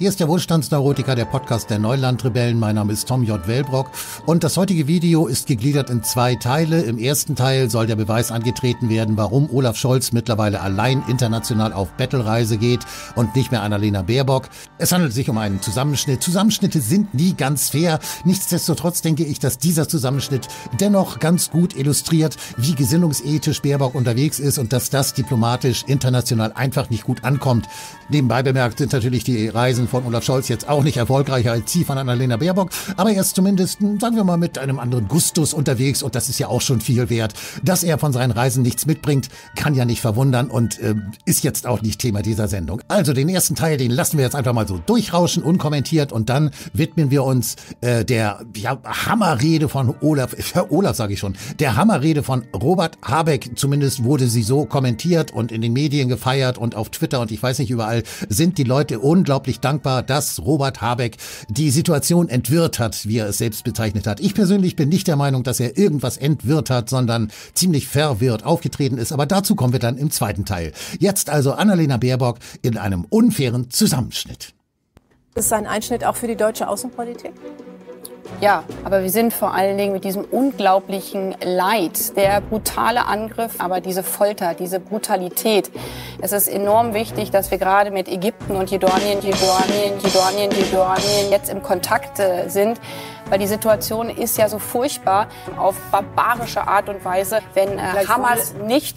Hier ist der Wohlstandsneurotiker, der Podcast der Neulandrebellen. Mein Name ist Tom J. Wellbrock und das heutige Video ist gegliedert in zwei Teile. Im ersten Teil soll der Beweis angetreten werden, warum Olaf Scholz mittlerweile allein international auf Battlereise geht und nicht mehr Annalena Baerbock. Es handelt sich um einen Zusammenschnitt. Zusammenschnitte sind nie ganz fair. Nichtsdestotrotz denke ich, dass dieser Zusammenschnitt dennoch ganz gut illustriert, wie gesinnungsethisch Baerbock unterwegs ist und dass das diplomatisch international einfach nicht gut ankommt. Nebenbei bemerkt sind natürlich die Reisen von Olaf Scholz jetzt auch nicht erfolgreicher als sie von Annalena Baerbock, aber er ist zumindest, sagen wir mal, mit einem anderen Gustus unterwegs und das ist ja auch schon viel wert. Dass er von seinen Reisen nichts mitbringt, kann ja nicht verwundern und äh, ist jetzt auch nicht Thema dieser Sendung. Also den ersten Teil, den lassen wir jetzt einfach mal so durchrauschen, unkommentiert und dann widmen wir uns äh, der ja, Hammerrede von Olaf, äh, Olaf sage ich schon, der Hammerrede von Robert Habeck, zumindest wurde sie so kommentiert und in den Medien gefeiert und auf Twitter und ich weiß nicht überall, sind die Leute unglaublich dankbar dankbar, dass Robert Habeck die Situation entwirrt hat, wie er es selbst bezeichnet hat. Ich persönlich bin nicht der Meinung, dass er irgendwas entwirrt hat, sondern ziemlich verwirrt aufgetreten ist. Aber dazu kommen wir dann im zweiten Teil. Jetzt also Annalena Baerbock in einem unfairen Zusammenschnitt. Ist es ein Einschnitt auch für die deutsche Außenpolitik? Ja, aber wir sind vor allen Dingen mit diesem unglaublichen Leid, der brutale Angriff, aber diese Folter, diese Brutalität. Es ist enorm wichtig, dass wir gerade mit Ägypten und Jordanien, Jordanien, Jordanien, Jordanien jetzt im Kontakt äh, sind, weil die Situation ist ja so furchtbar auf barbarische Art und Weise, wenn äh, Hamas nicht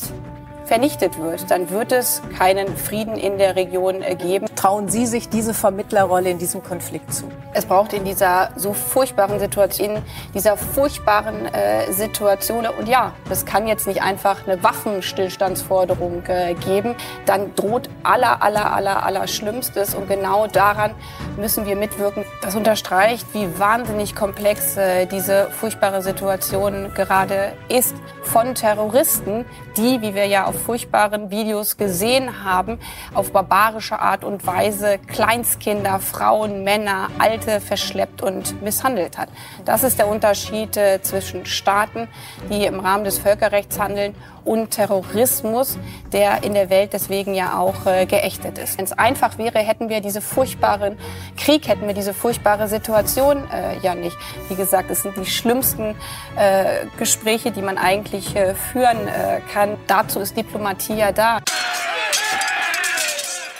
vernichtet wird, dann wird es keinen Frieden in der Region geben. Trauen Sie sich diese Vermittlerrolle in diesem Konflikt zu? Es braucht in dieser so furchtbaren Situation, in dieser furchtbaren äh, Situation, und ja, es kann jetzt nicht einfach eine Waffenstillstandsforderung äh, geben, dann droht aller, aller, aller, aller Schlimmstes. Und genau daran müssen wir mitwirken. Das unterstreicht, wie wahnsinnig komplex äh, diese furchtbare Situation gerade ist. Von Terroristen die, wie wir ja auf furchtbaren Videos gesehen haben, auf barbarische Art und Weise Kleinstkinder, Frauen, Männer, Alte verschleppt und misshandelt hat. Das ist der Unterschied äh, zwischen Staaten, die im Rahmen des Völkerrechts handeln, und Terrorismus, der in der Welt deswegen ja auch äh, geächtet ist. Wenn es einfach wäre, hätten wir diese furchtbaren Krieg, hätten wir diese furchtbare Situation äh, ja nicht. Wie gesagt, es sind die schlimmsten äh, Gespräche, die man eigentlich äh, führen äh, kann kann. Dazu ist Diplomatie ja da.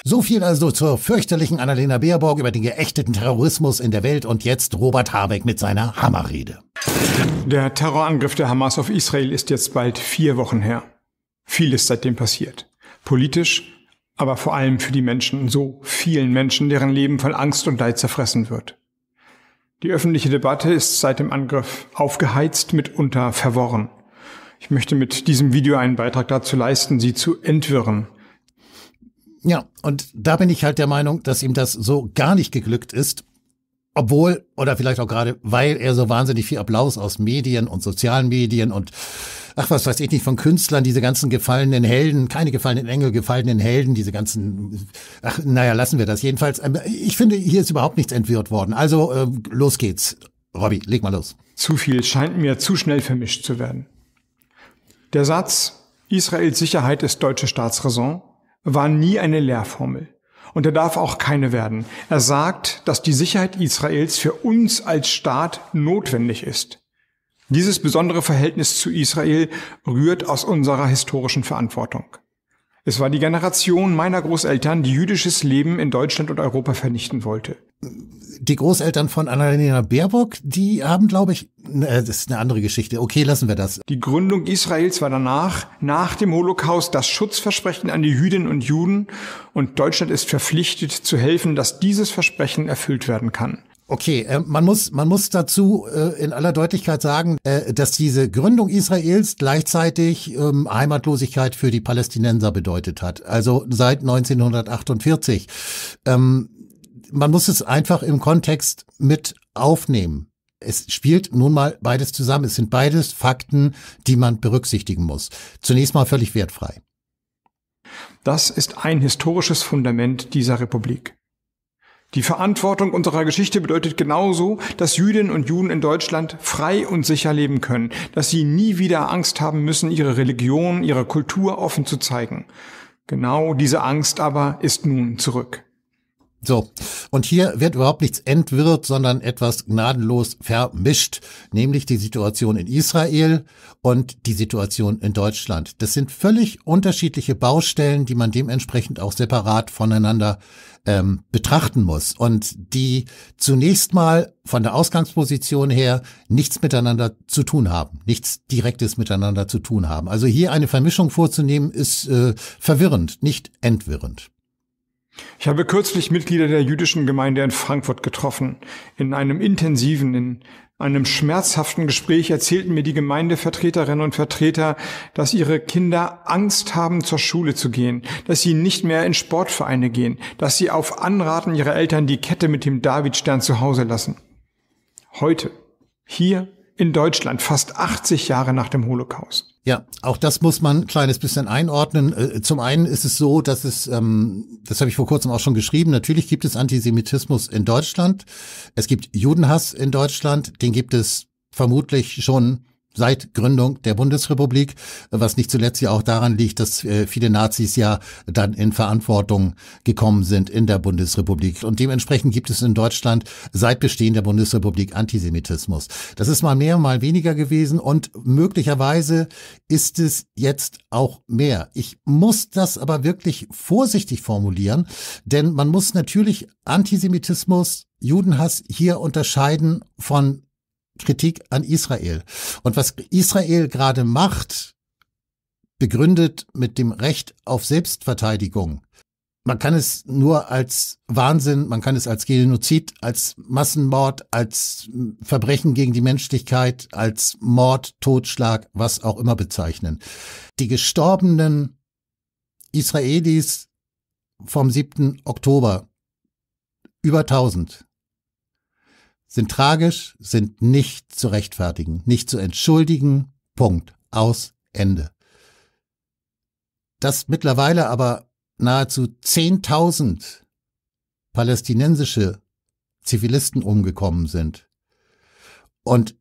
So viel also zur fürchterlichen Annalena Baerbock über den geächteten Terrorismus in der Welt und jetzt Robert Habeck mit seiner Hammerrede. Der Terrorangriff der Hamas auf Israel ist jetzt bald vier Wochen her. Viel ist seitdem passiert. Politisch, aber vor allem für die Menschen, so vielen Menschen, deren Leben von Angst und Leid zerfressen wird. Die öffentliche Debatte ist seit dem Angriff aufgeheizt, mitunter verworren. Ich möchte mit diesem Video einen Beitrag dazu leisten, sie zu entwirren. Ja, und da bin ich halt der Meinung, dass ihm das so gar nicht geglückt ist. Obwohl, oder vielleicht auch gerade, weil er so wahnsinnig viel Applaus aus Medien und sozialen Medien und ach was weiß ich nicht, von Künstlern, diese ganzen gefallenen Helden, keine gefallenen Engel, gefallenen Helden, diese ganzen, ach naja, lassen wir das. Jedenfalls, ähm, ich finde, hier ist überhaupt nichts entwirrt worden. Also äh, los geht's. Robby, leg mal los. Zu viel scheint mir zu schnell vermischt zu werden. Der Satz Israels Sicherheit ist deutsche Staatsräson war nie eine Lehrformel. Und er darf auch keine werden. Er sagt, dass die Sicherheit Israels für uns als Staat notwendig ist. Dieses besondere Verhältnis zu Israel rührt aus unserer historischen Verantwortung. Es war die Generation meiner Großeltern, die jüdisches Leben in Deutschland und Europa vernichten wollte die Großeltern von Annalena Baerbock, die haben, glaube ich, ne, äh, das ist eine andere Geschichte. Okay, lassen wir das. Die Gründung Israels war danach, nach dem Holocaust, das Schutzversprechen an die Jüdinnen und Juden. Und Deutschland ist verpflichtet zu helfen, dass dieses Versprechen erfüllt werden kann. Okay, äh, man muss man muss dazu äh, in aller Deutlichkeit sagen, äh, dass diese Gründung Israels gleichzeitig ähm, Heimatlosigkeit für die Palästinenser bedeutet hat. Also seit 1948. Ähm, man muss es einfach im Kontext mit aufnehmen. Es spielt nun mal beides zusammen. Es sind beides Fakten, die man berücksichtigen muss. Zunächst mal völlig wertfrei. Das ist ein historisches Fundament dieser Republik. Die Verantwortung unserer Geschichte bedeutet genauso, dass Jüdinnen und Juden in Deutschland frei und sicher leben können, dass sie nie wieder Angst haben müssen, ihre Religion, ihre Kultur offen zu zeigen. Genau diese Angst aber ist nun zurück. So, und hier wird überhaupt nichts entwirrt, sondern etwas gnadenlos vermischt, nämlich die Situation in Israel und die Situation in Deutschland. Das sind völlig unterschiedliche Baustellen, die man dementsprechend auch separat voneinander ähm, betrachten muss und die zunächst mal von der Ausgangsposition her nichts miteinander zu tun haben, nichts Direktes miteinander zu tun haben. Also hier eine Vermischung vorzunehmen, ist äh, verwirrend, nicht entwirrend. Ich habe kürzlich Mitglieder der jüdischen Gemeinde in Frankfurt getroffen. In einem intensiven, in einem schmerzhaften Gespräch erzählten mir die Gemeindevertreterinnen und Vertreter, dass ihre Kinder Angst haben, zur Schule zu gehen, dass sie nicht mehr in Sportvereine gehen, dass sie auf Anraten ihrer Eltern die Kette mit dem Davidstern zu Hause lassen. Heute, hier in Deutschland, fast 80 Jahre nach dem Holocaust. Ja, auch das muss man ein kleines bisschen einordnen. Äh, zum einen ist es so, dass es, ähm, das habe ich vor kurzem auch schon geschrieben, natürlich gibt es Antisemitismus in Deutschland. Es gibt Judenhass in Deutschland, den gibt es vermutlich schon seit Gründung der Bundesrepublik, was nicht zuletzt ja auch daran liegt, dass äh, viele Nazis ja dann in Verantwortung gekommen sind in der Bundesrepublik. Und dementsprechend gibt es in Deutschland seit Bestehen der Bundesrepublik Antisemitismus. Das ist mal mehr, mal weniger gewesen und möglicherweise ist es jetzt auch mehr. Ich muss das aber wirklich vorsichtig formulieren, denn man muss natürlich Antisemitismus Judenhass hier unterscheiden von Kritik an Israel. Und was Israel gerade macht, begründet mit dem Recht auf Selbstverteidigung. Man kann es nur als Wahnsinn, man kann es als Genozid, als Massenmord, als Verbrechen gegen die Menschlichkeit, als Mord, Totschlag, was auch immer bezeichnen. Die gestorbenen Israelis vom 7. Oktober, über 1000, sind tragisch, sind nicht zu rechtfertigen, nicht zu entschuldigen. Punkt. Aus Ende. Dass mittlerweile aber nahezu 10.000 palästinensische Zivilisten umgekommen sind und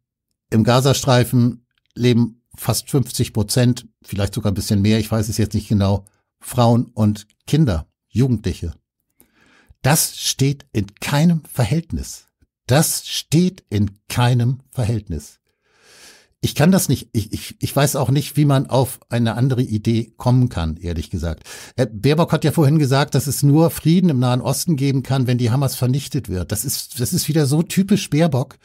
im Gazastreifen leben fast 50 Prozent, vielleicht sogar ein bisschen mehr, ich weiß es jetzt nicht genau, Frauen und Kinder, Jugendliche. Das steht in keinem Verhältnis. Das steht in keinem Verhältnis. Ich kann das nicht, ich, ich, ich weiß auch nicht, wie man auf eine andere Idee kommen kann, ehrlich gesagt. Baerbock hat ja vorhin gesagt, dass es nur Frieden im Nahen Osten geben kann, wenn die Hamas vernichtet wird. Das ist, das ist wieder so typisch Baerbock.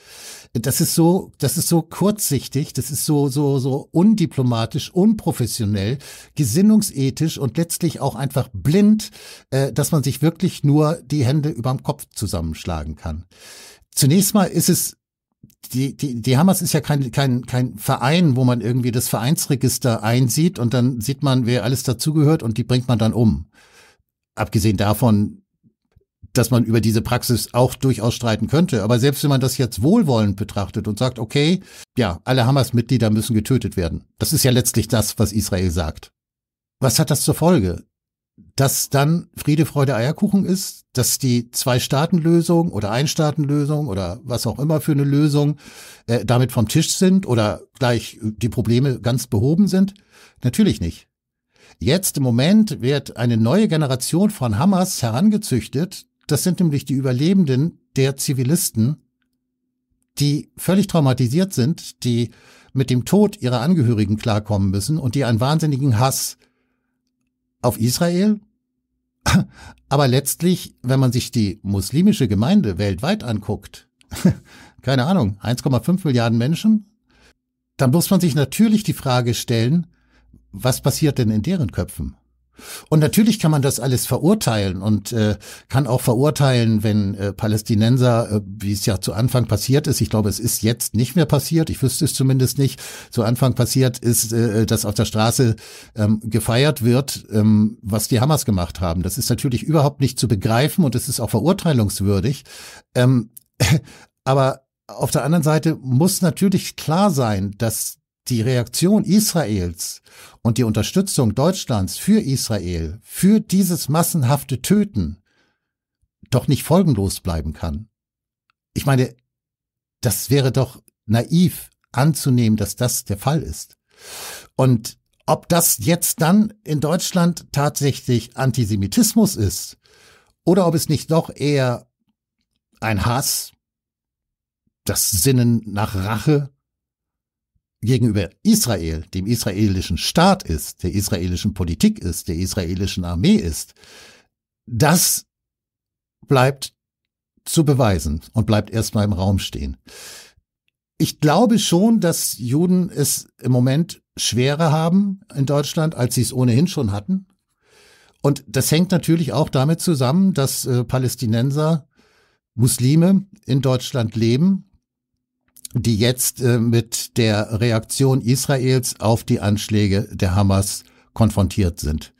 Das ist so, das ist so kurzsichtig, das ist so, so, so undiplomatisch, unprofessionell, gesinnungsethisch und letztlich auch einfach blind, äh, dass man sich wirklich nur die Hände überm Kopf zusammenschlagen kann zunächst mal ist es die, die, die Hamas ist ja kein, kein, kein Verein, wo man irgendwie das Vereinsregister einsieht und dann sieht man, wer alles dazugehört und die bringt man dann um. Abgesehen davon, dass man über diese Praxis auch durchaus streiten könnte. Aber selbst wenn man das jetzt wohlwollend betrachtet und sagt, okay, ja, alle Hamas-Mitglieder müssen getötet werden. Das ist ja letztlich das, was Israel sagt. Was hat das zur Folge? dass dann Friede, Freude, Eierkuchen ist, dass die Zwei-Staaten-Lösung oder Ein-Staaten-Lösung oder was auch immer für eine Lösung äh, damit vom Tisch sind oder gleich die Probleme ganz behoben sind? Natürlich nicht. Jetzt im Moment wird eine neue Generation von Hamas herangezüchtet. Das sind nämlich die Überlebenden der Zivilisten, die völlig traumatisiert sind, die mit dem Tod ihrer Angehörigen klarkommen müssen und die einen wahnsinnigen Hass äh, auf Israel? Aber letztlich, wenn man sich die muslimische Gemeinde weltweit anguckt, keine Ahnung, 1,5 Milliarden Menschen, dann muss man sich natürlich die Frage stellen, was passiert denn in deren Köpfen? Und natürlich kann man das alles verurteilen und äh, kann auch verurteilen, wenn äh, Palästinenser, äh, wie es ja zu Anfang passiert ist, ich glaube, es ist jetzt nicht mehr passiert, ich wüsste es zumindest nicht, zu Anfang passiert ist, äh, dass auf der Straße ähm, gefeiert wird, ähm, was die Hamas gemacht haben. Das ist natürlich überhaupt nicht zu begreifen und es ist auch verurteilungswürdig. Ähm, aber auf der anderen Seite muss natürlich klar sein, dass die Reaktion Israels und die Unterstützung Deutschlands für Israel, für dieses massenhafte Töten, doch nicht folgenlos bleiben kann. Ich meine, das wäre doch naiv anzunehmen, dass das der Fall ist. Und ob das jetzt dann in Deutschland tatsächlich Antisemitismus ist oder ob es nicht doch eher ein Hass, das Sinnen nach Rache, gegenüber Israel, dem israelischen Staat ist, der israelischen Politik ist, der israelischen Armee ist, das bleibt zu beweisen und bleibt erstmal im Raum stehen. Ich glaube schon, dass Juden es im Moment schwerer haben in Deutschland, als sie es ohnehin schon hatten. Und das hängt natürlich auch damit zusammen, dass äh, Palästinenser, Muslime in Deutschland leben, die jetzt äh, mit der Reaktion Israels auf die Anschläge der Hamas konfrontiert sind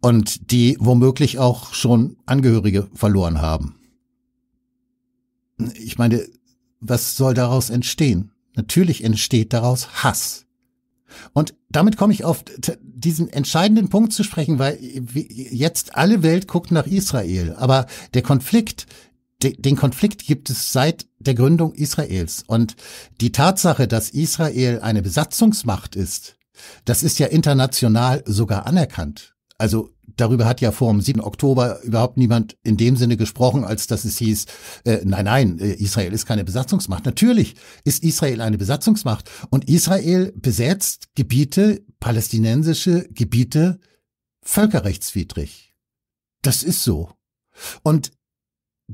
und die womöglich auch schon Angehörige verloren haben. Ich meine, was soll daraus entstehen? Natürlich entsteht daraus Hass. Und damit komme ich auf diesen entscheidenden Punkt zu sprechen, weil jetzt alle Welt guckt nach Israel. Aber der Konflikt, den Konflikt gibt es seit der Gründung Israels. Und die Tatsache, dass Israel eine Besatzungsmacht ist, das ist ja international sogar anerkannt. Also darüber hat ja vor dem 7. Oktober überhaupt niemand in dem Sinne gesprochen, als dass es hieß, äh, nein, nein, äh, Israel ist keine Besatzungsmacht. Natürlich ist Israel eine Besatzungsmacht und Israel besetzt Gebiete, palästinensische Gebiete, völkerrechtswidrig. Das ist so. Und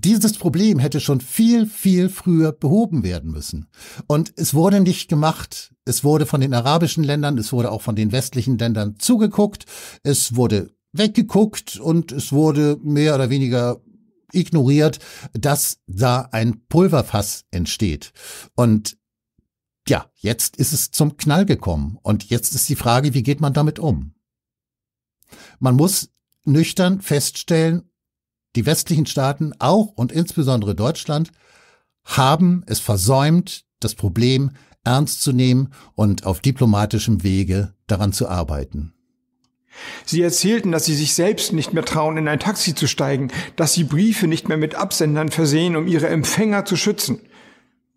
dieses Problem hätte schon viel, viel früher behoben werden müssen. Und es wurde nicht gemacht. Es wurde von den arabischen Ländern, es wurde auch von den westlichen Ländern zugeguckt, es wurde weggeguckt und es wurde mehr oder weniger ignoriert, dass da ein Pulverfass entsteht. Und ja, jetzt ist es zum Knall gekommen. Und jetzt ist die Frage, wie geht man damit um? Man muss nüchtern feststellen, die westlichen Staaten, auch und insbesondere Deutschland, haben es versäumt, das Problem ernst zu nehmen und auf diplomatischem Wege daran zu arbeiten. Sie erzählten, dass sie sich selbst nicht mehr trauen, in ein Taxi zu steigen, dass sie Briefe nicht mehr mit Absendern versehen, um ihre Empfänger zu schützen.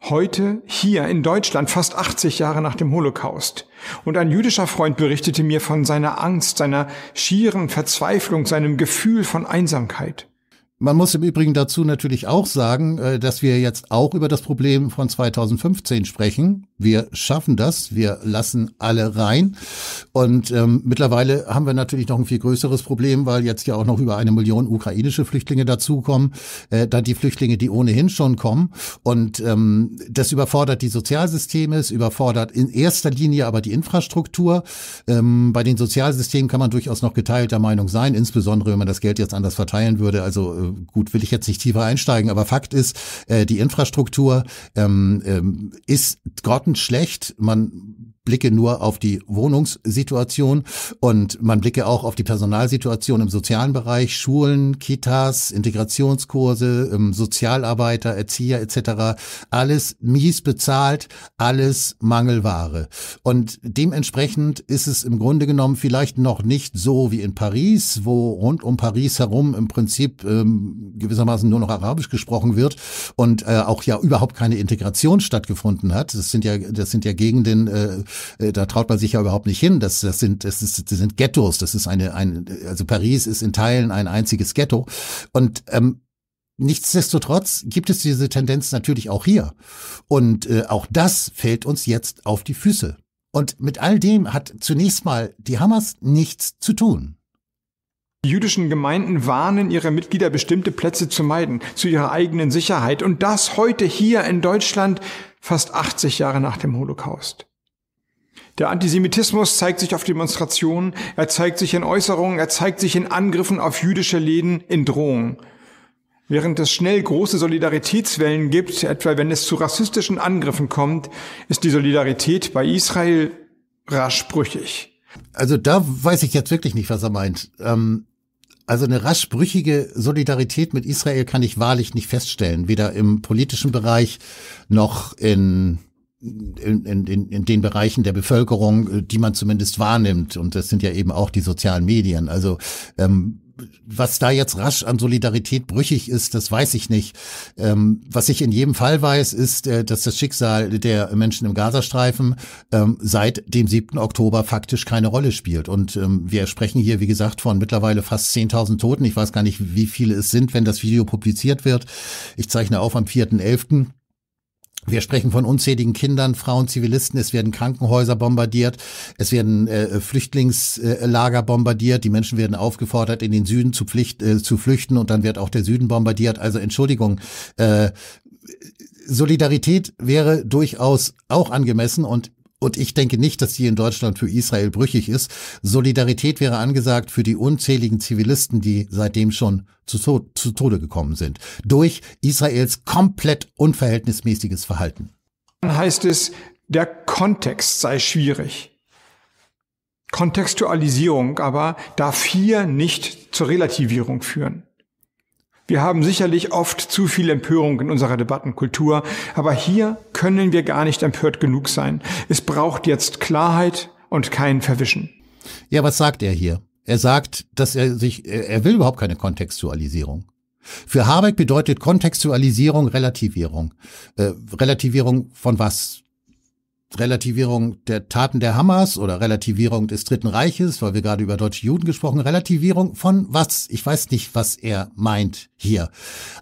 Heute, hier in Deutschland, fast 80 Jahre nach dem Holocaust. Und ein jüdischer Freund berichtete mir von seiner Angst, seiner schieren Verzweiflung, seinem Gefühl von Einsamkeit. Man muss im Übrigen dazu natürlich auch sagen, äh, dass wir jetzt auch über das Problem von 2015 sprechen. Wir schaffen das, wir lassen alle rein. Und ähm, mittlerweile haben wir natürlich noch ein viel größeres Problem, weil jetzt ja auch noch über eine Million ukrainische Flüchtlinge dazukommen, äh, dann die Flüchtlinge, die ohnehin schon kommen. Und ähm, das überfordert die Sozialsysteme, es überfordert in erster Linie aber die Infrastruktur. Ähm, bei den Sozialsystemen kann man durchaus noch geteilter Meinung sein, insbesondere wenn man das Geld jetzt anders verteilen würde. Also äh, gut, will ich jetzt nicht tiefer einsteigen, aber Fakt ist, äh, die Infrastruktur ähm, ähm, ist grottenschlecht. Man blicke nur auf die Wohnungssituation und man blicke auch auf die Personalsituation im sozialen Bereich, Schulen, Kitas, Integrationskurse, ähm, Sozialarbeiter, Erzieher etc. Alles mies bezahlt, alles Mangelware. Und dementsprechend ist es im Grunde genommen vielleicht noch nicht so wie in Paris, wo rund um Paris herum im Prinzip ähm, gewissermaßen nur noch Arabisch gesprochen wird und äh, auch ja überhaupt keine Integration stattgefunden hat. Das sind ja das sind ja Gegenden äh, äh, da traut man sich ja überhaupt nicht hin. Das, das sind, das ist, das sind Ghettos. Das ist eine, ein, also Paris ist in Teilen ein einziges Ghetto. Und ähm, Nichtsdestotrotz gibt es diese Tendenz natürlich auch hier. Und äh, auch das fällt uns jetzt auf die Füße. Und mit all dem hat zunächst mal die Hamas nichts zu tun. Die jüdischen Gemeinden warnen ihre Mitglieder, bestimmte Plätze zu meiden, zu ihrer eigenen Sicherheit. Und das heute hier in Deutschland, fast 80 Jahre nach dem Holocaust. Der Antisemitismus zeigt sich auf Demonstrationen, er zeigt sich in Äußerungen, er zeigt sich in Angriffen auf jüdische Läden, in Drohungen. Während es schnell große Solidaritätswellen gibt, etwa wenn es zu rassistischen Angriffen kommt, ist die Solidarität bei Israel rasch brüchig. Also da weiß ich jetzt wirklich nicht, was er meint. Ähm also eine rasch brüchige Solidarität mit Israel kann ich wahrlich nicht feststellen, weder im politischen Bereich noch in in, in, in den Bereichen der Bevölkerung, äh, die man zumindest wahrnimmt. Und das sind ja eben auch die sozialen Medien. Also ähm, was da jetzt rasch an Solidarität brüchig ist, das weiß ich nicht. Ähm, was ich in jedem Fall weiß, ist, äh, dass das Schicksal der Menschen im Gazastreifen ähm, seit dem 7. Oktober faktisch keine Rolle spielt. Und ähm, wir sprechen hier, wie gesagt, von mittlerweile fast 10.000 Toten. Ich weiß gar nicht, wie viele es sind, wenn das Video publiziert wird. Ich zeichne auf am 4.11. Wir sprechen von unzähligen Kindern, Frauen, Zivilisten, es werden Krankenhäuser bombardiert, es werden äh, Flüchtlingslager bombardiert, die Menschen werden aufgefordert, in den Süden zu, Pflicht, äh, zu flüchten und dann wird auch der Süden bombardiert. Also Entschuldigung, äh, Solidarität wäre durchaus auch angemessen und und ich denke nicht, dass die in Deutschland für Israel brüchig ist. Solidarität wäre angesagt für die unzähligen Zivilisten, die seitdem schon zu, zu Tode gekommen sind, durch Israels komplett unverhältnismäßiges Verhalten. Dann heißt es, der Kontext sei schwierig. Kontextualisierung aber darf hier nicht zur Relativierung führen. Wir haben sicherlich oft zu viel Empörung in unserer Debattenkultur, aber hier können wir gar nicht empört genug sein. Es braucht jetzt Klarheit und kein Verwischen. Ja, was sagt er hier? Er sagt, dass er sich, er will überhaupt keine Kontextualisierung. Für Habeck bedeutet Kontextualisierung Relativierung. Äh, Relativierung von was? Relativierung der Taten der Hamas oder Relativierung des Dritten Reiches, weil wir gerade über deutsche Juden gesprochen, Relativierung von was? Ich weiß nicht, was er meint hier.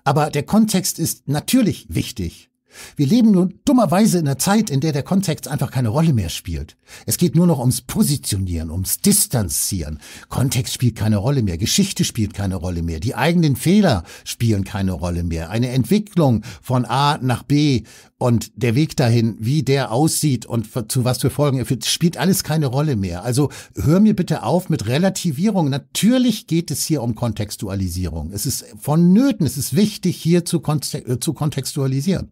Aber der Kontext ist natürlich wichtig. Wir leben nun dummerweise in einer Zeit, in der der Kontext einfach keine Rolle mehr spielt. Es geht nur noch ums Positionieren, ums Distanzieren. Kontext spielt keine Rolle mehr, Geschichte spielt keine Rolle mehr, die eigenen Fehler spielen keine Rolle mehr. Eine Entwicklung von A nach B und der Weg dahin, wie der aussieht und zu was für Folgen er führt, spielt alles keine Rolle mehr. Also hör mir bitte auf mit Relativierung. Natürlich geht es hier um Kontextualisierung. Es ist vonnöten, es ist wichtig, hier zu, kontext äh, zu kontextualisieren.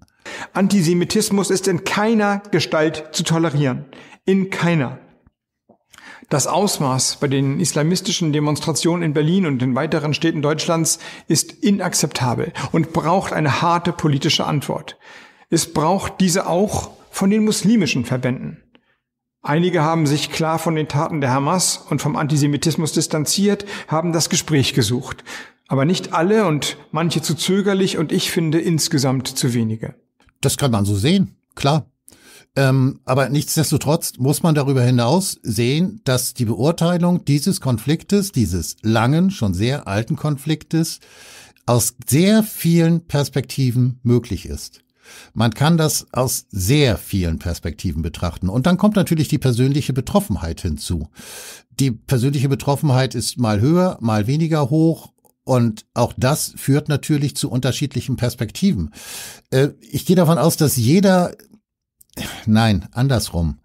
Antisemitismus ist in keiner Gestalt zu tolerieren. In keiner. Das Ausmaß bei den islamistischen Demonstrationen in Berlin und in weiteren Städten Deutschlands ist inakzeptabel und braucht eine harte politische Antwort. Es braucht diese auch von den muslimischen Verbänden. Einige haben sich klar von den Taten der Hamas und vom Antisemitismus distanziert, haben das Gespräch gesucht. Aber nicht alle und manche zu zögerlich und ich finde insgesamt zu wenige. Das kann man so sehen, klar. Ähm, aber nichtsdestotrotz muss man darüber hinaus sehen, dass die Beurteilung dieses Konfliktes, dieses langen, schon sehr alten Konfliktes, aus sehr vielen Perspektiven möglich ist. Man kann das aus sehr vielen Perspektiven betrachten. Und dann kommt natürlich die persönliche Betroffenheit hinzu. Die persönliche Betroffenheit ist mal höher, mal weniger hoch, und auch das führt natürlich zu unterschiedlichen Perspektiven. Äh, ich gehe davon aus, dass jeder, nein, andersrum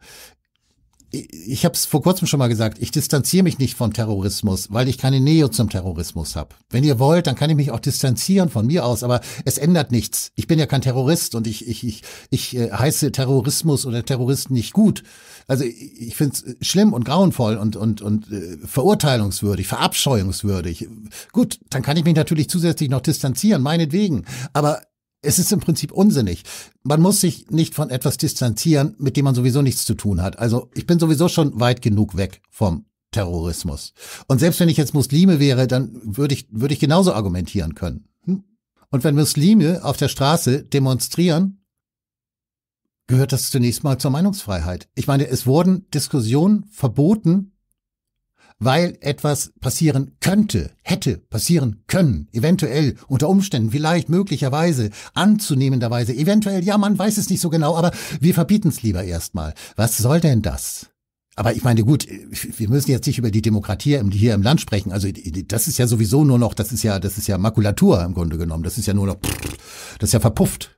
ich habe es vor kurzem schon mal gesagt, ich distanziere mich nicht vom Terrorismus, weil ich keine Nähe zum Terrorismus habe. Wenn ihr wollt, dann kann ich mich auch distanzieren von mir aus, aber es ändert nichts. Ich bin ja kein Terrorist und ich, ich, ich, ich äh, heiße Terrorismus oder Terroristen nicht gut. Also ich, ich finde es schlimm und grauenvoll und, und, und äh, verurteilungswürdig, verabscheuungswürdig. Gut, dann kann ich mich natürlich zusätzlich noch distanzieren, meinetwegen. Aber es ist im Prinzip unsinnig. Man muss sich nicht von etwas distanzieren, mit dem man sowieso nichts zu tun hat. Also ich bin sowieso schon weit genug weg vom Terrorismus. Und selbst wenn ich jetzt Muslime wäre, dann würde ich, würde ich genauso argumentieren können. Hm? Und wenn Muslime auf der Straße demonstrieren, gehört das zunächst mal zur Meinungsfreiheit. Ich meine, es wurden Diskussionen verboten, weil etwas passieren könnte, hätte passieren können, eventuell, unter Umständen, vielleicht, möglicherweise, anzunehmenderweise, eventuell, ja, man weiß es nicht so genau, aber wir verbieten es lieber erstmal. Was soll denn das? Aber ich meine, gut, wir müssen jetzt nicht über die Demokratie hier im Land sprechen. Also das ist ja sowieso nur noch, das ist ja, das ist ja Makulatur im Grunde genommen. Das ist ja nur noch, das ist ja verpufft.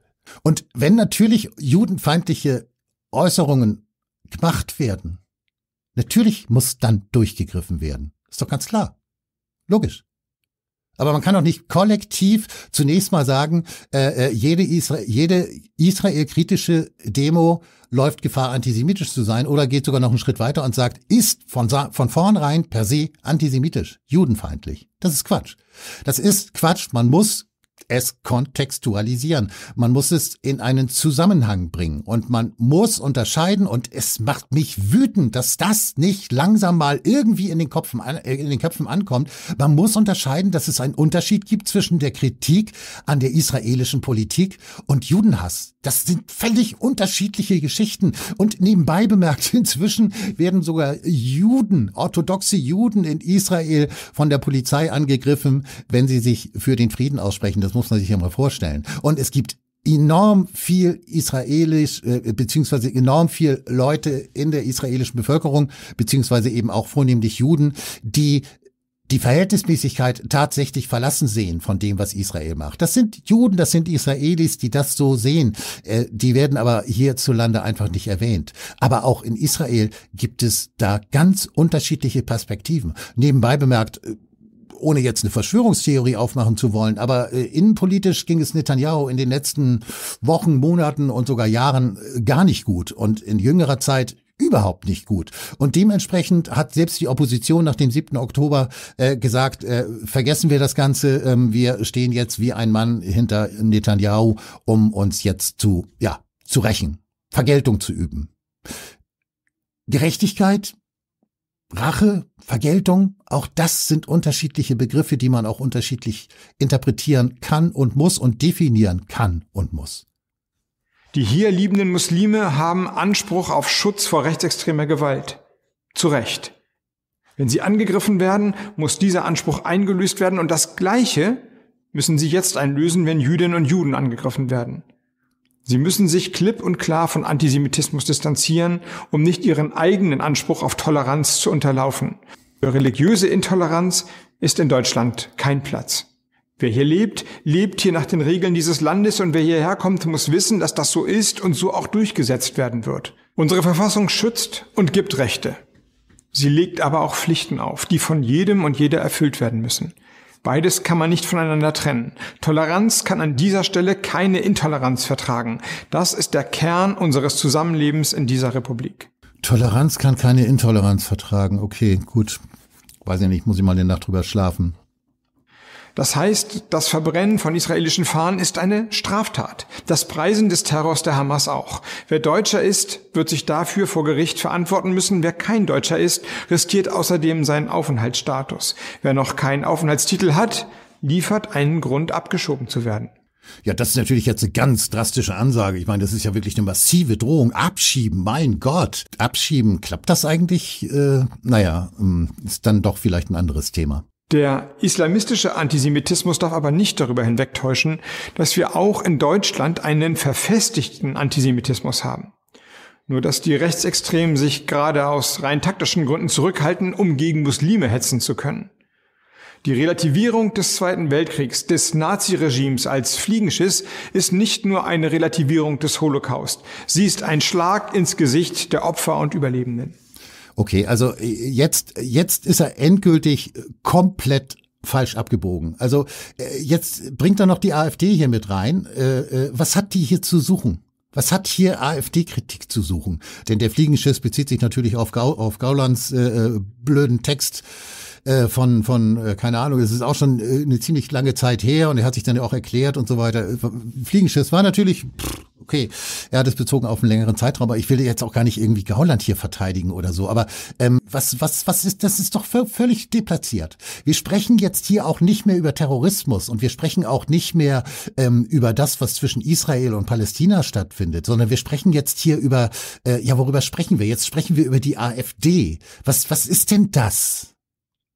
Und wenn natürlich judenfeindliche Äußerungen gemacht werden, Natürlich muss dann durchgegriffen werden. Ist doch ganz klar. Logisch. Aber man kann doch nicht kollektiv zunächst mal sagen, äh, äh, jede, Isra jede israelkritische Demo läuft Gefahr, antisemitisch zu sein oder geht sogar noch einen Schritt weiter und sagt, ist von, von vornherein per se antisemitisch, judenfeindlich. Das ist Quatsch. Das ist Quatsch. Man muss es kontextualisieren. Man muss es in einen Zusammenhang bringen und man muss unterscheiden und es macht mich wütend, dass das nicht langsam mal irgendwie in den, Kopfen äh, in den Köpfen ankommt. Man muss unterscheiden, dass es einen Unterschied gibt zwischen der Kritik an der israelischen Politik und Judenhass. Das sind völlig unterschiedliche Geschichten und nebenbei bemerkt, inzwischen werden sogar Juden, orthodoxe Juden in Israel von der Polizei angegriffen, wenn sie sich für den Frieden aussprechen. Das das muss man sich ja mal vorstellen. Und es gibt enorm viel israelisch, äh, beziehungsweise enorm viel Leute in der israelischen Bevölkerung, beziehungsweise eben auch vornehmlich Juden, die die Verhältnismäßigkeit tatsächlich verlassen sehen von dem, was Israel macht. Das sind Juden, das sind Israelis, die das so sehen. Äh, die werden aber hierzulande einfach nicht erwähnt. Aber auch in Israel gibt es da ganz unterschiedliche Perspektiven. Nebenbei bemerkt, äh, ohne jetzt eine Verschwörungstheorie aufmachen zu wollen, aber äh, innenpolitisch ging es Netanyahu in den letzten Wochen, Monaten und sogar Jahren äh, gar nicht gut und in jüngerer Zeit überhaupt nicht gut. Und dementsprechend hat selbst die Opposition nach dem 7. Oktober äh, gesagt, äh, vergessen wir das Ganze, ähm, wir stehen jetzt wie ein Mann hinter Netanyahu, um uns jetzt zu, ja, zu rächen, Vergeltung zu üben. Gerechtigkeit Rache, Vergeltung, auch das sind unterschiedliche Begriffe, die man auch unterschiedlich interpretieren kann und muss und definieren kann und muss. Die hier liebenden Muslime haben Anspruch auf Schutz vor rechtsextremer Gewalt. Zu Recht. Wenn sie angegriffen werden, muss dieser Anspruch eingelöst werden und das Gleiche müssen sie jetzt einlösen, wenn Jüdinnen und Juden angegriffen werden. Sie müssen sich klipp und klar von Antisemitismus distanzieren, um nicht ihren eigenen Anspruch auf Toleranz zu unterlaufen. Für religiöse Intoleranz ist in Deutschland kein Platz. Wer hier lebt, lebt hier nach den Regeln dieses Landes und wer hierher kommt, muss wissen, dass das so ist und so auch durchgesetzt werden wird. Unsere Verfassung schützt und gibt Rechte. Sie legt aber auch Pflichten auf, die von jedem und jeder erfüllt werden müssen. Beides kann man nicht voneinander trennen. Toleranz kann an dieser Stelle keine Intoleranz vertragen. Das ist der Kern unseres Zusammenlebens in dieser Republik. Toleranz kann keine Intoleranz vertragen. Okay, gut. Weiß ich nicht, muss ich mal eine Nacht drüber schlafen. Das heißt, das Verbrennen von israelischen Fahnen ist eine Straftat. Das Preisen des Terrors der Hamas auch. Wer Deutscher ist, wird sich dafür vor Gericht verantworten müssen. Wer kein Deutscher ist, riskiert außerdem seinen Aufenthaltsstatus. Wer noch keinen Aufenthaltstitel hat, liefert einen Grund, abgeschoben zu werden. Ja, das ist natürlich jetzt eine ganz drastische Ansage. Ich meine, das ist ja wirklich eine massive Drohung. Abschieben, mein Gott. Abschieben, klappt das eigentlich? Äh, naja, ähm, ist dann doch vielleicht ein anderes Thema. Der islamistische Antisemitismus darf aber nicht darüber hinwegtäuschen, dass wir auch in Deutschland einen verfestigten Antisemitismus haben. Nur dass die Rechtsextremen sich gerade aus rein taktischen Gründen zurückhalten, um gegen Muslime hetzen zu können. Die Relativierung des Zweiten Weltkriegs, des Naziregimes als Fliegenschiss ist nicht nur eine Relativierung des Holocaust. Sie ist ein Schlag ins Gesicht der Opfer und Überlebenden. Okay, also äh, jetzt, jetzt ist er endgültig komplett falsch abgebogen. Also äh, jetzt bringt er noch die AfD hier mit rein. Äh, was hat die hier zu suchen? Was hat hier AfD-Kritik zu suchen? Denn der Fliegenschiss bezieht sich natürlich auf, Gau, auf Gaulands äh, blöden Text äh, von, von äh, keine Ahnung, es ist auch schon äh, eine ziemlich lange Zeit her und er hat sich dann ja auch erklärt und so weiter. Fliegenschiss war natürlich pff, okay, er hat es bezogen auf einen längeren Zeitraum, aber ich will jetzt auch gar nicht irgendwie Gauland hier verteidigen oder so. Aber ähm, was, was, was ist, das ist doch völlig deplatziert. Wir sprechen jetzt hier auch nicht mehr über Terrorismus und wir sprechen auch nicht mehr ähm, über das, was zwischen Israel und Palästina stattfindet, sondern wir sprechen jetzt hier über, äh, ja, worüber sprechen wir? Jetzt sprechen wir über die AfD. Was, was ist denn das?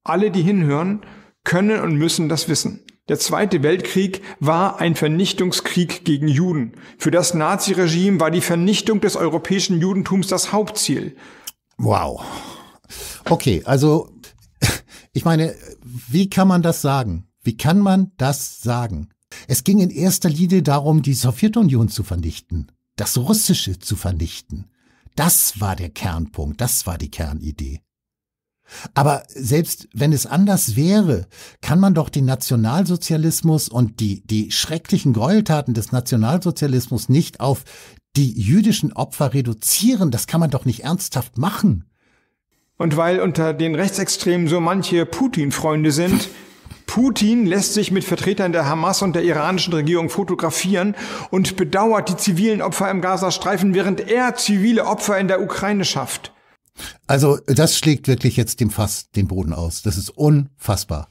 Alle, die hinhören, können und müssen das wissen. Der Zweite Weltkrieg war ein Vernichtungskrieg gegen Juden. Für das Naziregime war die Vernichtung des europäischen Judentums das Hauptziel. Wow. Okay, also ich meine, wie kann man das sagen? Wie kann man das sagen? Es ging in erster Linie darum, die Sowjetunion zu vernichten, das Russische zu vernichten. Das war der Kernpunkt, das war die Kernidee. Aber selbst wenn es anders wäre, kann man doch den Nationalsozialismus und die, die schrecklichen Gräueltaten des Nationalsozialismus nicht auf die jüdischen Opfer reduzieren. Das kann man doch nicht ernsthaft machen. Und weil unter den Rechtsextremen so manche Putin-Freunde sind, Putin lässt sich mit Vertretern der Hamas und der iranischen Regierung fotografieren und bedauert die zivilen Opfer im Gazastreifen, während er zivile Opfer in der Ukraine schafft. Also das schlägt wirklich jetzt dem Fass den Boden aus. Das ist unfassbar.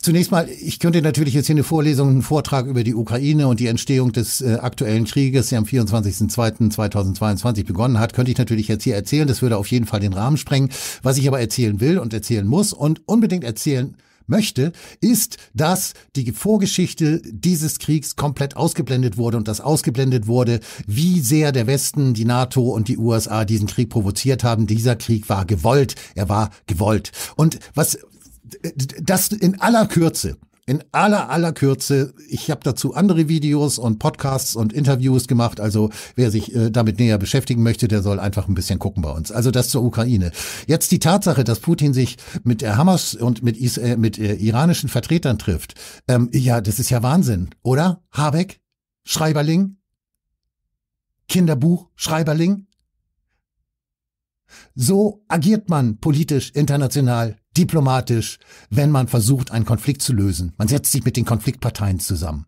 Zunächst mal, ich könnte natürlich jetzt hier eine Vorlesung, einen Vortrag über die Ukraine und die Entstehung des äh, aktuellen Krieges, der am 24.02.2022 begonnen hat, könnte ich natürlich jetzt hier erzählen. Das würde auf jeden Fall den Rahmen sprengen. Was ich aber erzählen will und erzählen muss und unbedingt erzählen möchte, ist, dass die Vorgeschichte dieses Kriegs komplett ausgeblendet wurde und das ausgeblendet wurde, wie sehr der Westen, die NATO und die USA diesen Krieg provoziert haben. Dieser Krieg war gewollt, er war gewollt. Und was das in aller Kürze in aller, aller Kürze. Ich habe dazu andere Videos und Podcasts und Interviews gemacht. Also wer sich äh, damit näher beschäftigen möchte, der soll einfach ein bisschen gucken bei uns. Also das zur Ukraine. Jetzt die Tatsache, dass Putin sich mit der Hamas und mit, Is äh, mit äh, iranischen Vertretern trifft. Ähm, ja, das ist ja Wahnsinn, oder? Habeck? Schreiberling? Kinderbuch? Schreiberling? So agiert man politisch, international, diplomatisch, wenn man versucht, einen Konflikt zu lösen. Man setzt sich mit den Konfliktparteien zusammen.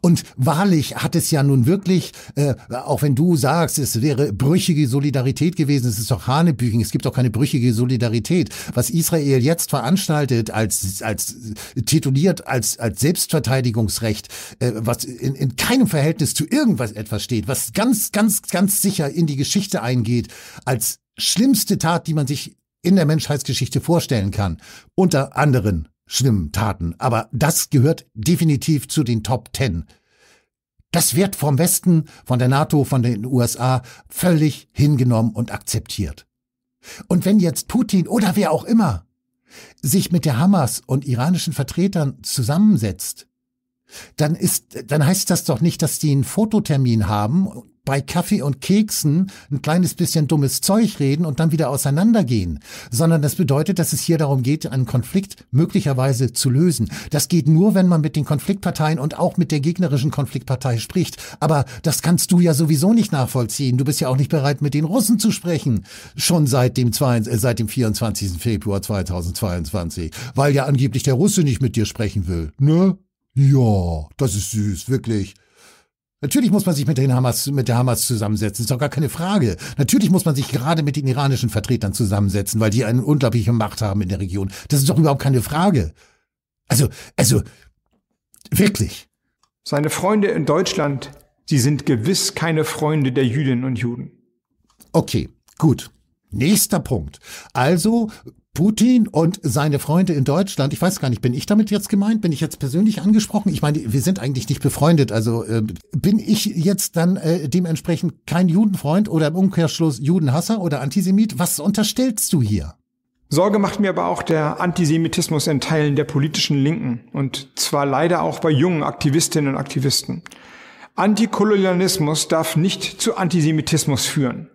Und wahrlich hat es ja nun wirklich, äh, auch wenn du sagst, es wäre brüchige Solidarität gewesen, es ist doch Hanebüchen, es gibt doch keine brüchige Solidarität. Was Israel jetzt veranstaltet, als, als tituliert als, als Selbstverteidigungsrecht, äh, was in, in keinem Verhältnis zu irgendwas etwas steht, was ganz, ganz, ganz sicher in die Geschichte eingeht, als schlimmste Tat, die man sich in der Menschheitsgeschichte vorstellen kann. Unter anderen schlimmen Taten. Aber das gehört definitiv zu den Top Ten. Das wird vom Westen, von der NATO, von den USA völlig hingenommen und akzeptiert. Und wenn jetzt Putin oder wer auch immer sich mit der Hamas und iranischen Vertretern zusammensetzt, dann ist, dann heißt das doch nicht, dass die einen Fototermin haben, bei Kaffee und Keksen ein kleines bisschen dummes Zeug reden und dann wieder auseinandergehen, sondern das bedeutet, dass es hier darum geht, einen Konflikt möglicherweise zu lösen. Das geht nur, wenn man mit den Konfliktparteien und auch mit der gegnerischen Konfliktpartei spricht. Aber das kannst du ja sowieso nicht nachvollziehen. Du bist ja auch nicht bereit, mit den Russen zu sprechen, schon seit dem, zwei, äh, seit dem 24. Februar 2022, weil ja angeblich der Russe nicht mit dir sprechen will. Ne? Ja, das ist süß, wirklich. Natürlich muss man sich mit, den Hamas, mit der Hamas zusammensetzen, ist doch gar keine Frage. Natürlich muss man sich gerade mit den iranischen Vertretern zusammensetzen, weil die eine unglaubliche Macht haben in der Region. Das ist doch überhaupt keine Frage. Also, also, wirklich. Seine Freunde in Deutschland, sie sind gewiss keine Freunde der Jüdinnen und Juden. Okay, gut. Nächster Punkt. Also Putin und seine Freunde in Deutschland, ich weiß gar nicht, bin ich damit jetzt gemeint? Bin ich jetzt persönlich angesprochen? Ich meine, wir sind eigentlich nicht befreundet, also äh, bin ich jetzt dann äh, dementsprechend kein Judenfreund oder im Umkehrschluss Judenhasser oder Antisemit? Was unterstellst du hier? Sorge macht mir aber auch der Antisemitismus in Teilen der politischen Linken und zwar leider auch bei jungen Aktivistinnen und Aktivisten. Antikolonialismus darf nicht zu Antisemitismus führen.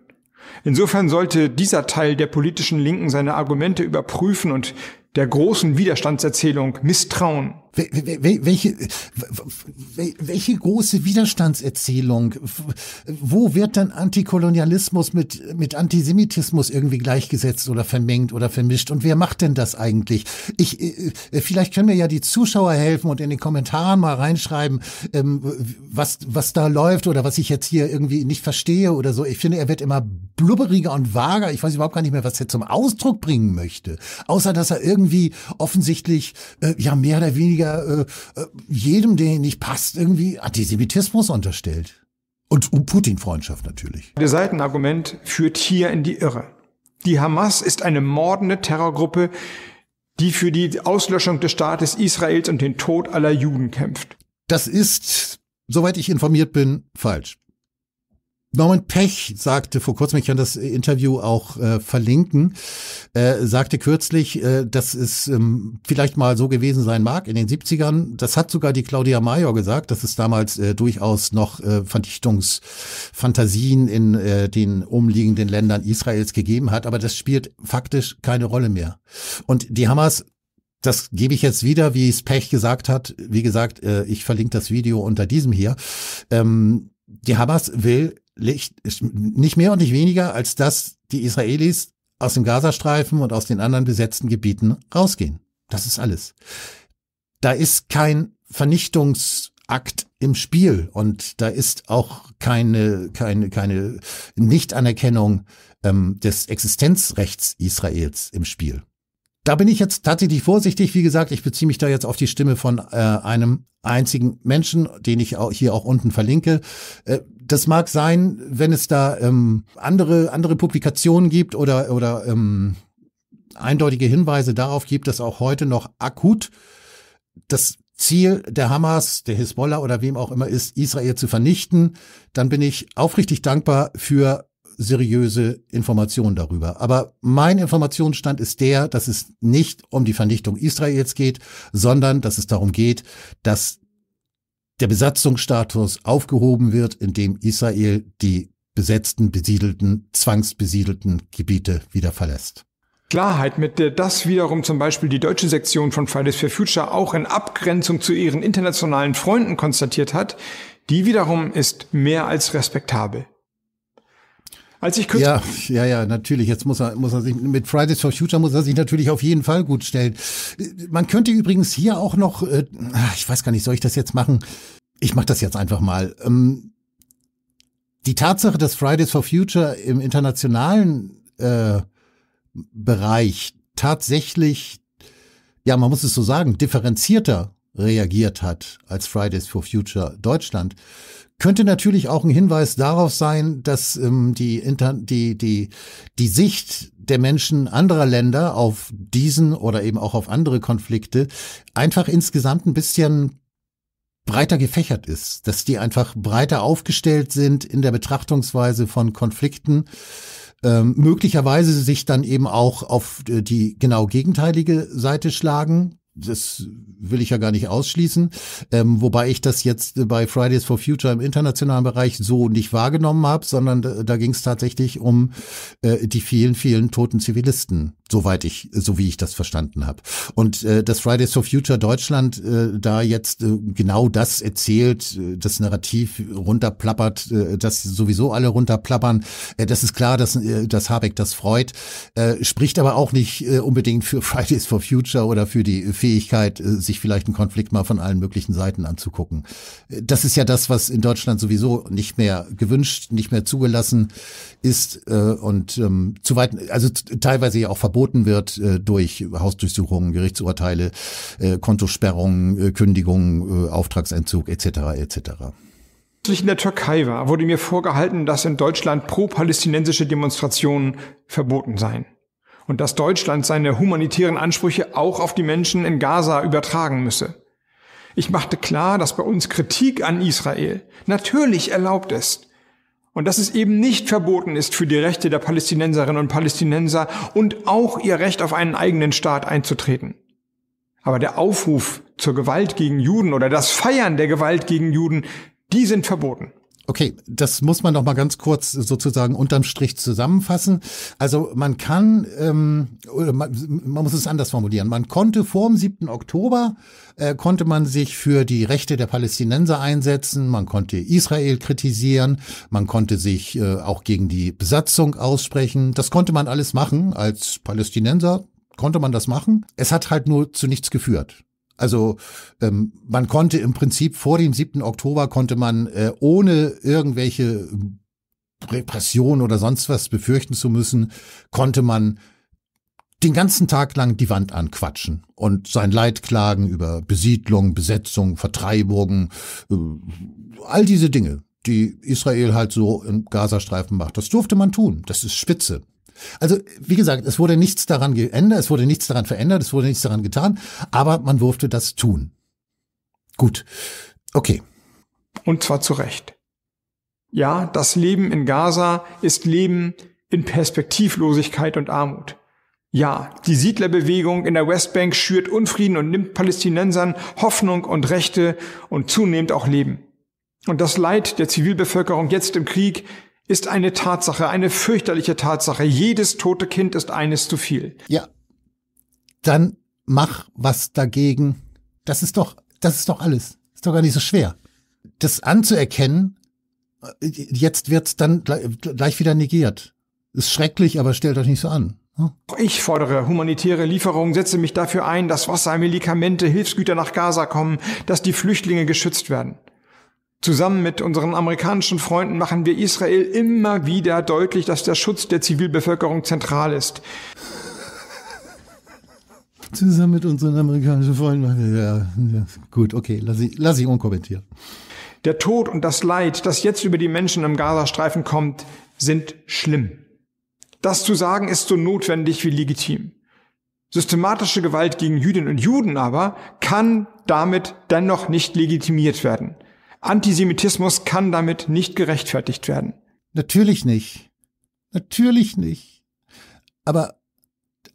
Insofern sollte dieser Teil der politischen Linken seine Argumente überprüfen und der großen Widerstandserzählung misstrauen. Welche, welche große Widerstandserzählung? Wo wird dann Antikolonialismus mit, mit Antisemitismus irgendwie gleichgesetzt oder vermengt oder vermischt? Und wer macht denn das eigentlich? Ich, äh, vielleicht können mir ja die Zuschauer helfen und in den Kommentaren mal reinschreiben, ähm, was, was da läuft oder was ich jetzt hier irgendwie nicht verstehe oder so. Ich finde, er wird immer blubberiger und vager. Ich weiß überhaupt gar nicht mehr, was er zum Ausdruck bringen möchte. Außer, dass er irgendwie offensichtlich, äh, ja, mehr oder weniger Schwarzenegger äh, äh, jedem, der nicht passt, irgendwie Antisemitismus unterstellt. Und um Putin-Freundschaft natürlich. Das Seitenargument führt hier in die Irre. Die Hamas ist eine mordende Terrorgruppe, die für die Auslöschung des Staates Israels und den Tod aller Juden kämpft. Das ist, soweit ich informiert bin, falsch. Norman Pech sagte vor kurzem, ich kann das Interview auch äh, verlinken, äh, sagte kürzlich, äh, dass es ähm, vielleicht mal so gewesen sein mag in den 70ern. Das hat sogar die Claudia Major gesagt, dass es damals äh, durchaus noch äh, Verdichtungsfantasien in äh, den umliegenden Ländern Israels gegeben hat. Aber das spielt faktisch keine Rolle mehr. Und die Hamas das gebe ich jetzt wieder, wie es Pech gesagt hat. Wie gesagt, äh, ich verlinke das Video unter diesem hier. Ähm, die Hamas will nicht mehr und nicht weniger, als dass die Israelis aus dem Gazastreifen und aus den anderen besetzten Gebieten rausgehen. Das ist alles. Da ist kein Vernichtungsakt im Spiel und da ist auch keine, keine, keine Nichtanerkennung ähm, des Existenzrechts Israels im Spiel. Da bin ich jetzt tatsächlich vorsichtig. Wie gesagt, ich beziehe mich da jetzt auf die Stimme von äh, einem einzigen Menschen, den ich auch hier auch unten verlinke. Äh, das mag sein, wenn es da ähm, andere, andere Publikationen gibt oder, oder ähm, eindeutige Hinweise darauf gibt, dass auch heute noch akut das Ziel der Hamas, der Hisbollah oder wem auch immer ist, Israel zu vernichten, dann bin ich aufrichtig dankbar für seriöse Informationen darüber. Aber mein Informationsstand ist der, dass es nicht um die Vernichtung Israels geht, sondern dass es darum geht, dass der Besatzungsstatus aufgehoben wird, indem Israel die besetzten, besiedelten, zwangsbesiedelten Gebiete wieder verlässt. Klarheit, mit der das wiederum zum Beispiel die deutsche Sektion von Fridays for Future auch in Abgrenzung zu ihren internationalen Freunden konstatiert hat, die wiederum ist mehr als respektabel. Als ich ja, ja, ja, natürlich. Jetzt muss er, muss er sich mit Fridays for Future muss er sich natürlich auf jeden Fall gut stellen. Man könnte übrigens hier auch noch, äh, ich weiß gar nicht, soll ich das jetzt machen? Ich mache das jetzt einfach mal. Ähm, die Tatsache, dass Fridays for Future im internationalen äh, Bereich tatsächlich, ja, man muss es so sagen, differenzierter reagiert hat als Fridays for Future Deutschland, könnte natürlich auch ein Hinweis darauf sein, dass ähm, die, Inter die, die, die Sicht der Menschen anderer Länder auf diesen oder eben auch auf andere Konflikte einfach insgesamt ein bisschen breiter gefächert ist, dass die einfach breiter aufgestellt sind in der Betrachtungsweise von Konflikten, ähm, möglicherweise sich dann eben auch auf äh, die genau gegenteilige Seite schlagen, das will ich ja gar nicht ausschließen, ähm, wobei ich das jetzt bei Fridays for Future im internationalen Bereich so nicht wahrgenommen habe, sondern da, da ging es tatsächlich um äh, die vielen, vielen toten Zivilisten, soweit ich, so wie ich das verstanden habe. Und äh, dass Fridays for Future Deutschland äh, da jetzt äh, genau das erzählt, äh, das Narrativ runterplappert, äh, das sowieso alle runterplappern, äh, das ist klar, dass, äh, dass Habeck das freut, äh, spricht aber auch nicht äh, unbedingt für Fridays for Future oder für die Fähigkeit, äh, sich vielleicht einen Konflikt mal von allen möglichen Seiten anzugucken. Äh, das ist ja das, was in Deutschland sowieso nicht mehr gewünscht, nicht mehr zugelassen ist äh, und ähm, zu weit, also teilweise ja auch verboten verboten wird äh, durch Hausdurchsuchungen, Gerichtsurteile, äh, Kontosperrungen, äh, Kündigungen, äh, Auftragsentzug etc. etc. Als ich in der Türkei war, wurde mir vorgehalten, dass in Deutschland pro-palästinensische Demonstrationen verboten seien und dass Deutschland seine humanitären Ansprüche auch auf die Menschen in Gaza übertragen müsse. Ich machte klar, dass bei uns Kritik an Israel natürlich erlaubt ist, und dass es eben nicht verboten ist, für die Rechte der Palästinenserinnen und Palästinenser und auch ihr Recht auf einen eigenen Staat einzutreten. Aber der Aufruf zur Gewalt gegen Juden oder das Feiern der Gewalt gegen Juden, die sind verboten. Okay, das muss man noch mal ganz kurz sozusagen unterm Strich zusammenfassen. Also man kann, ähm, man, man muss es anders formulieren. Man konnte vor dem 7. Oktober äh, konnte man sich für die Rechte der Palästinenser einsetzen, man konnte Israel kritisieren, man konnte sich äh, auch gegen die Besatzung aussprechen. Das konnte man alles machen als Palästinenser konnte man das machen. Es hat halt nur zu nichts geführt. Also ähm, man konnte im Prinzip vor dem 7. Oktober konnte man äh, ohne irgendwelche Repression oder sonst was befürchten zu müssen, konnte man den ganzen Tag lang die Wand anquatschen und sein Leid klagen über Besiedlung, Besetzung, Vertreibungen, äh, all diese Dinge, die Israel halt so im Gazastreifen macht. Das durfte man tun. Das ist spitze. Also, wie gesagt, es wurde nichts daran geändert, es wurde nichts daran verändert, es wurde nichts daran getan, aber man durfte das tun. Gut. Okay. Und zwar zu Recht. Ja, das Leben in Gaza ist Leben in Perspektivlosigkeit und Armut. Ja, die Siedlerbewegung in der Westbank schürt Unfrieden und nimmt Palästinensern Hoffnung und Rechte und zunehmend auch Leben. Und das Leid der Zivilbevölkerung jetzt im Krieg ist eine Tatsache, eine fürchterliche Tatsache. Jedes tote Kind ist eines zu viel. Ja. Dann mach was dagegen. Das ist doch, das ist doch alles. Ist doch gar nicht so schwer. Das anzuerkennen, äh, jetzt wird's dann gleich wieder negiert. Ist schrecklich, aber stellt euch nicht so an. Ne? Ich fordere humanitäre Lieferungen, setze mich dafür ein, dass Wasser, Medikamente, Hilfsgüter nach Gaza kommen, dass die Flüchtlinge geschützt werden. Zusammen mit unseren amerikanischen Freunden machen wir Israel immer wieder deutlich, dass der Schutz der Zivilbevölkerung zentral ist. Zusammen mit unseren amerikanischen Freunden machen wir, ja, ja gut, okay, lass ich, lass ich unkommentiert. Der Tod und das Leid, das jetzt über die Menschen im Gazastreifen kommt, sind schlimm. Das zu sagen ist so notwendig wie legitim. Systematische Gewalt gegen Jüdinnen und Juden aber kann damit dennoch nicht legitimiert werden. Antisemitismus kann damit nicht gerechtfertigt werden. Natürlich nicht. Natürlich nicht. Aber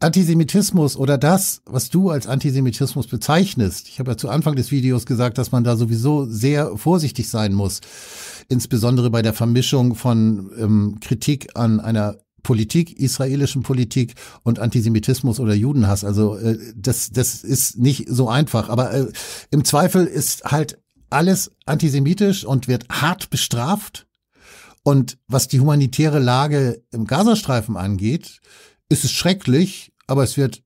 Antisemitismus oder das, was du als Antisemitismus bezeichnest, ich habe ja zu Anfang des Videos gesagt, dass man da sowieso sehr vorsichtig sein muss, insbesondere bei der Vermischung von ähm, Kritik an einer Politik, israelischen Politik und Antisemitismus oder Judenhass. Also äh, das, das ist nicht so einfach. Aber äh, im Zweifel ist halt alles antisemitisch und wird hart bestraft. Und was die humanitäre Lage im Gazastreifen angeht, ist es schrecklich, aber es wird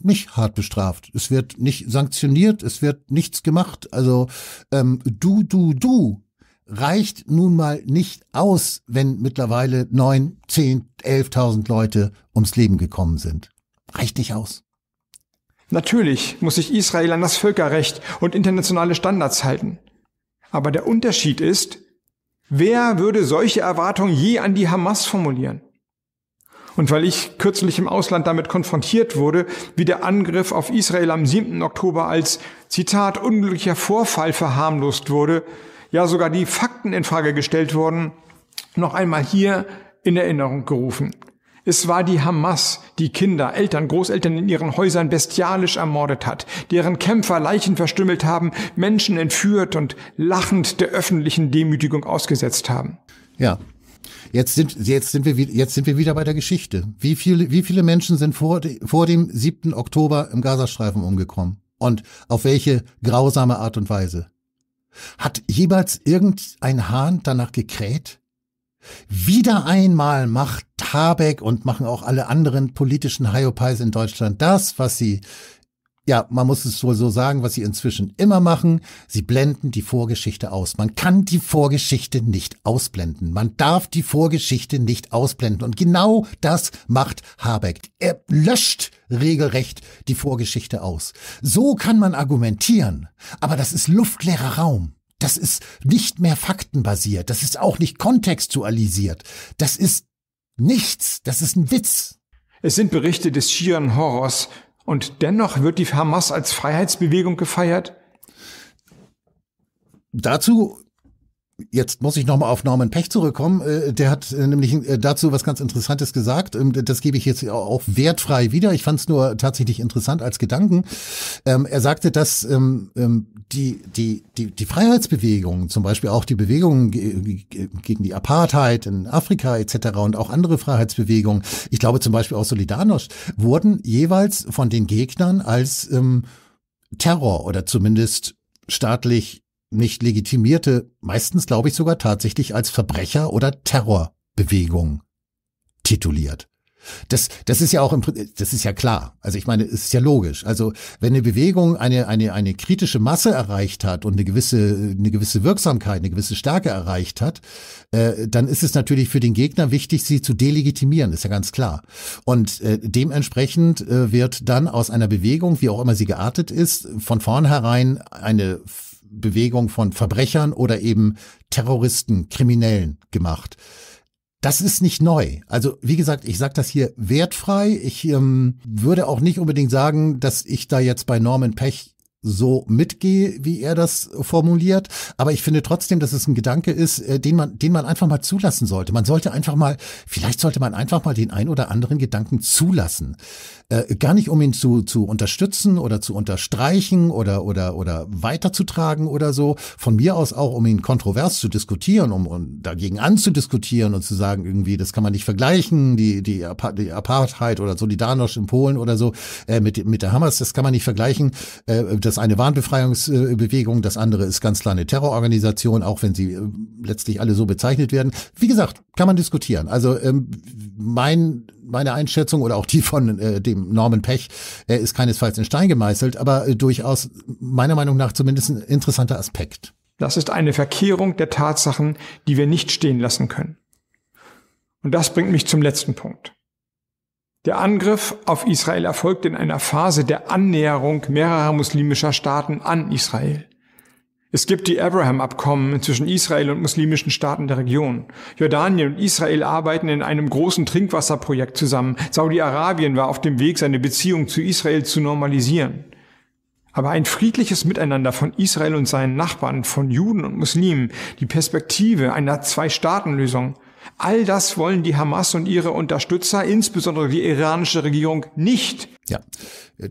nicht hart bestraft. Es wird nicht sanktioniert, es wird nichts gemacht. Also ähm, du, du, du reicht nun mal nicht aus, wenn mittlerweile neun, zehn, elftausend Leute ums Leben gekommen sind. Reicht nicht aus. Natürlich muss sich Israel an das Völkerrecht und internationale Standards halten. Aber der Unterschied ist, wer würde solche Erwartungen je an die Hamas formulieren? Und weil ich kürzlich im Ausland damit konfrontiert wurde, wie der Angriff auf Israel am 7. Oktober als Zitat unglücklicher Vorfall verharmlost wurde, ja sogar die Fakten in Frage gestellt wurden, noch einmal hier in Erinnerung gerufen. Es war die Hamas, die Kinder, Eltern, Großeltern in ihren Häusern bestialisch ermordet hat, deren Kämpfer Leichen verstümmelt haben, Menschen entführt und lachend der öffentlichen Demütigung ausgesetzt haben. Ja. Jetzt sind, jetzt sind wir, jetzt sind wir wieder bei der Geschichte. Wie viele, wie viele Menschen sind vor, vor dem 7. Oktober im Gazastreifen umgekommen? Und auf welche grausame Art und Weise? Hat jemals irgendein Hahn danach gekräht? Wieder einmal macht Habeck und machen auch alle anderen politischen Hyopies in Deutschland das, was sie, ja, man muss es wohl so sagen, was sie inzwischen immer machen. Sie blenden die Vorgeschichte aus. Man kann die Vorgeschichte nicht ausblenden. Man darf die Vorgeschichte nicht ausblenden. Und genau das macht Habeck. Er löscht regelrecht die Vorgeschichte aus. So kann man argumentieren. Aber das ist luftleerer Raum. Das ist nicht mehr faktenbasiert. Das ist auch nicht kontextualisiert. Das ist nichts. Das ist ein Witz. Es sind Berichte des schieren Horrors. Und dennoch wird die Hamas als Freiheitsbewegung gefeiert? Dazu Jetzt muss ich nochmal auf Norman Pech zurückkommen. Äh, der hat äh, nämlich äh, dazu was ganz Interessantes gesagt. Ähm, das gebe ich jetzt auch wertfrei wieder. Ich fand es nur tatsächlich interessant als Gedanken. Ähm, er sagte, dass ähm, die, die, die, die Freiheitsbewegungen, zum Beispiel auch die Bewegungen gegen die Apartheid in Afrika etc. und auch andere Freiheitsbewegungen, ich glaube zum Beispiel auch Solidarność, wurden jeweils von den Gegnern als Terror oder zumindest staatlich nicht legitimierte, meistens glaube ich sogar tatsächlich als Verbrecher- oder Terrorbewegung tituliert. Das, das ist ja auch im, das ist ja klar. Also ich meine, es ist ja logisch. Also wenn eine Bewegung eine, eine, eine kritische Masse erreicht hat und eine gewisse, eine gewisse Wirksamkeit, eine gewisse Stärke erreicht hat, äh, dann ist es natürlich für den Gegner wichtig, sie zu delegitimieren, ist ja ganz klar. Und äh, dementsprechend äh, wird dann aus einer Bewegung, wie auch immer sie geartet ist, von vornherein eine Bewegung von Verbrechern oder eben Terroristen, Kriminellen gemacht. Das ist nicht neu. Also wie gesagt, ich sage das hier wertfrei. Ich ähm, würde auch nicht unbedingt sagen, dass ich da jetzt bei Norman Pech so mitgehe, wie er das formuliert. Aber ich finde trotzdem, dass es ein Gedanke ist, äh, den man, den man einfach mal zulassen sollte. Man sollte einfach mal, vielleicht sollte man einfach mal den ein oder anderen Gedanken zulassen. Äh, gar nicht, um ihn zu, zu unterstützen oder zu unterstreichen oder, oder, oder weiterzutragen oder so. Von mir aus auch, um ihn kontrovers zu diskutieren, um, um dagegen anzudiskutieren und zu sagen, irgendwie, das kann man nicht vergleichen, die, die, die Apartheid oder Solidarność in Polen oder so, äh, mit, mit der Hamas, das kann man nicht vergleichen. Äh, das eine Warnbefreiungsbewegung, das andere ist ganz klar eine Terrororganisation, auch wenn sie äh, letztlich alle so bezeichnet werden. Wie gesagt, kann man diskutieren. Also ähm, mein meine Einschätzung oder auch die von äh, dem Norman Pech äh, ist keinesfalls in Stein gemeißelt, aber äh, durchaus meiner Meinung nach zumindest ein interessanter Aspekt. Das ist eine Verkehrung der Tatsachen, die wir nicht stehen lassen können. Und das bringt mich zum letzten Punkt. Der Angriff auf Israel erfolgt in einer Phase der Annäherung mehrerer muslimischer Staaten an Israel. Es gibt die Abraham-Abkommen zwischen Israel und muslimischen Staaten der Region. Jordanien und Israel arbeiten in einem großen Trinkwasserprojekt zusammen. Saudi-Arabien war auf dem Weg, seine Beziehung zu Israel zu normalisieren. Aber ein friedliches Miteinander von Israel und seinen Nachbarn, von Juden und Muslimen, die Perspektive einer Zwei-Staaten-Lösung, All das wollen die Hamas und ihre Unterstützer, insbesondere die iranische Regierung, nicht. Ja,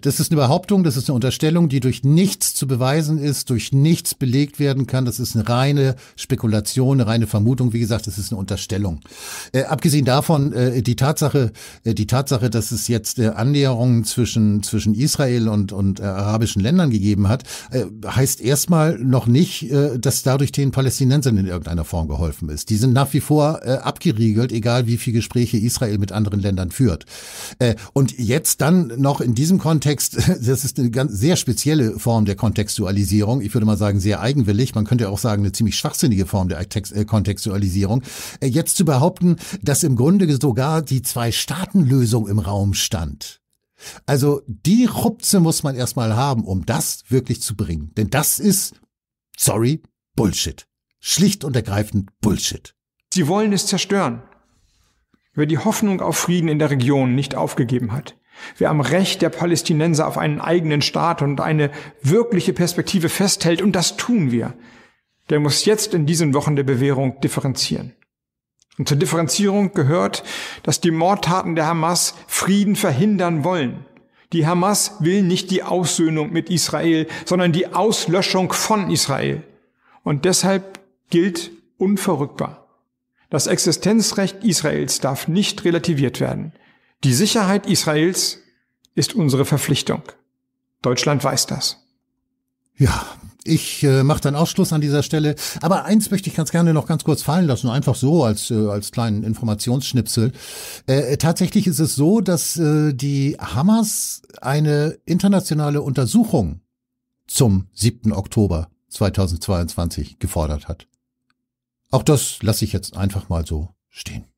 das ist eine Behauptung, das ist eine Unterstellung, die durch nichts zu beweisen ist, durch nichts belegt werden kann. Das ist eine reine Spekulation, eine reine Vermutung. Wie gesagt, das ist eine Unterstellung. Äh, abgesehen davon, äh, die Tatsache, äh, die Tatsache, dass es jetzt äh, Annäherungen zwischen, zwischen Israel und, und äh, arabischen Ländern gegeben hat, äh, heißt erstmal noch nicht, dass dadurch den Palästinensern in irgendeiner Form geholfen ist. Die sind nach wie vor abgeriegelt, egal wie viele Gespräche Israel mit anderen Ländern führt. und jetzt dann noch in diesem Kontext, das ist eine ganz, sehr spezielle Form der Kontextualisierung. Ich würde mal sagen, sehr eigenwillig. Man könnte auch sagen, eine ziemlich schwachsinnige Form der äh, Kontextualisierung. Äh, jetzt zu behaupten, dass im Grunde sogar die Zwei-Staaten-Lösung im Raum stand. Also die Rupze muss man erstmal haben, um das wirklich zu bringen. Denn das ist, sorry, Bullshit. Schlicht und ergreifend Bullshit. Sie wollen es zerstören. Wer die Hoffnung auf Frieden in der Region nicht aufgegeben hat, Wer am Recht der Palästinenser auf einen eigenen Staat und eine wirkliche Perspektive festhält, und das tun wir, der muss jetzt in diesen Wochen der Bewährung differenzieren. Und zur Differenzierung gehört, dass die Mordtaten der Hamas Frieden verhindern wollen. Die Hamas will nicht die Aussöhnung mit Israel, sondern die Auslöschung von Israel. Und deshalb gilt unverrückbar. Das Existenzrecht Israels darf nicht relativiert werden. Die Sicherheit Israels ist unsere Verpflichtung. Deutschland weiß das. Ja, ich äh, mache dann Ausschluss an dieser Stelle. Aber eins möchte ich ganz gerne noch ganz kurz fallen lassen, einfach so als, äh, als kleinen Informationsschnipsel. Äh, tatsächlich ist es so, dass äh, die Hamas eine internationale Untersuchung zum 7. Oktober 2022 gefordert hat. Auch das lasse ich jetzt einfach mal so stehen.